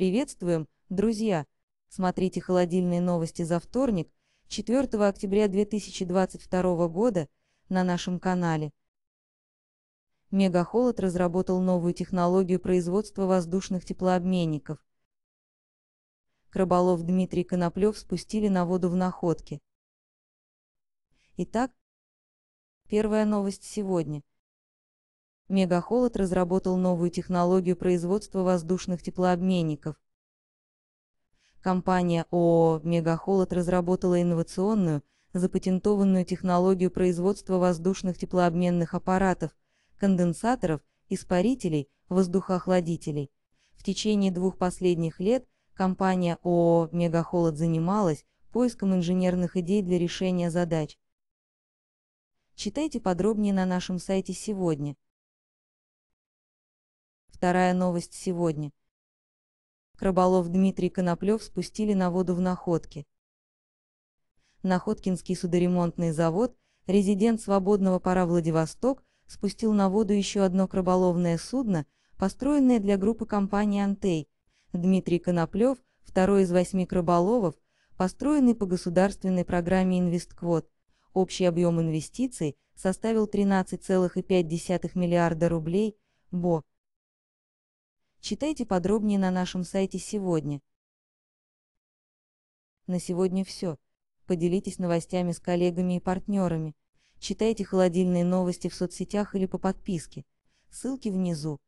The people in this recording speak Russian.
Приветствуем, друзья! Смотрите холодильные новости за вторник, 4 октября 2022 года, на нашем канале. Мегахолод разработал новую технологию производства воздушных теплообменников. Краболов Дмитрий Коноплев спустили на воду в находке. Итак, первая новость сегодня. Мегахолод разработал новую технологию производства воздушных теплообменников. Компания ООО «Мегахолод» разработала инновационную, запатентованную технологию производства воздушных теплообменных аппаратов, конденсаторов, испарителей, воздухоохладителей. В течение двух последних лет компания ООО «Мегахолод» занималась поиском инженерных идей для решения задач. Читайте подробнее на нашем сайте сегодня вторая новость сегодня. Краболов Дмитрий Коноплев спустили на воду в Находке. Находкинский судоремонтный завод, резидент свободного пора Владивосток, спустил на воду еще одно краболовное судно, построенное для группы компании «Антей». Дмитрий Коноплев, второй из восьми краболовов, построенный по государственной программе «Инвестквот». Общий объем инвестиций составил 13,5 миллиарда рублей, БО. Читайте подробнее на нашем сайте сегодня. На сегодня все. Поделитесь новостями с коллегами и партнерами. Читайте холодильные новости в соцсетях или по подписке. Ссылки внизу.